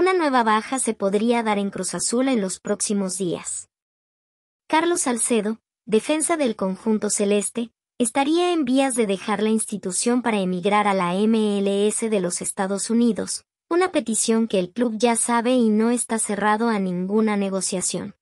Una nueva baja se podría dar en Cruz Azul en los próximos días. Carlos Salcedo, defensa del conjunto celeste, estaría en vías de dejar la institución para emigrar a la MLS de los Estados Unidos, una petición que el club ya sabe y no está cerrado a ninguna negociación.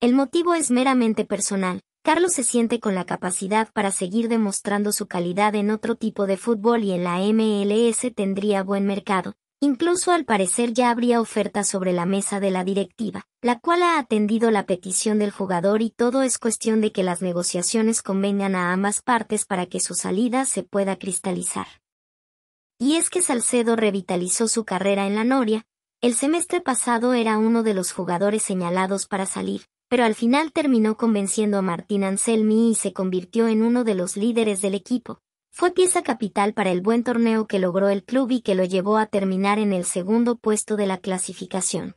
El motivo es meramente personal. Carlos se siente con la capacidad para seguir demostrando su calidad en otro tipo de fútbol y en la MLS tendría buen mercado, Incluso al parecer ya habría oferta sobre la mesa de la directiva, la cual ha atendido la petición del jugador y todo es cuestión de que las negociaciones convengan a ambas partes para que su salida se pueda cristalizar. Y es que Salcedo revitalizó su carrera en la Noria, el semestre pasado era uno de los jugadores señalados para salir, pero al final terminó convenciendo a Martín Anselmi y se convirtió en uno de los líderes del equipo, fue pieza capital para el buen torneo que logró el club y que lo llevó a terminar en el segundo puesto de la clasificación.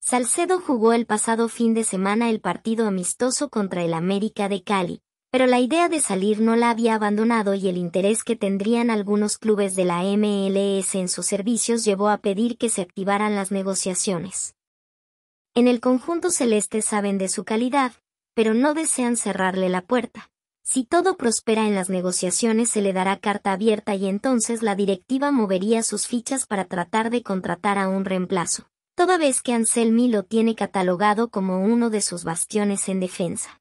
Salcedo jugó el pasado fin de semana el partido amistoso contra el América de Cali, pero la idea de salir no la había abandonado y el interés que tendrían algunos clubes de la MLS en sus servicios llevó a pedir que se activaran las negociaciones. En el conjunto celeste saben de su calidad, pero no desean cerrarle la puerta. Si todo prospera en las negociaciones se le dará carta abierta y entonces la directiva movería sus fichas para tratar de contratar a un reemplazo, toda vez que Anselmi lo tiene catalogado como uno de sus bastiones en defensa.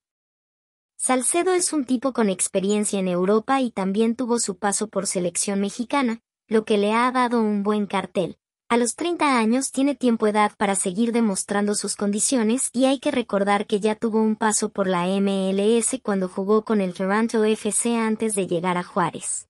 Salcedo es un tipo con experiencia en Europa y también tuvo su paso por selección mexicana, lo que le ha dado un buen cartel, a los 30 años tiene tiempo edad para seguir demostrando sus condiciones y hay que recordar que ya tuvo un paso por la MLS cuando jugó con el Toronto FC antes de llegar a Juárez.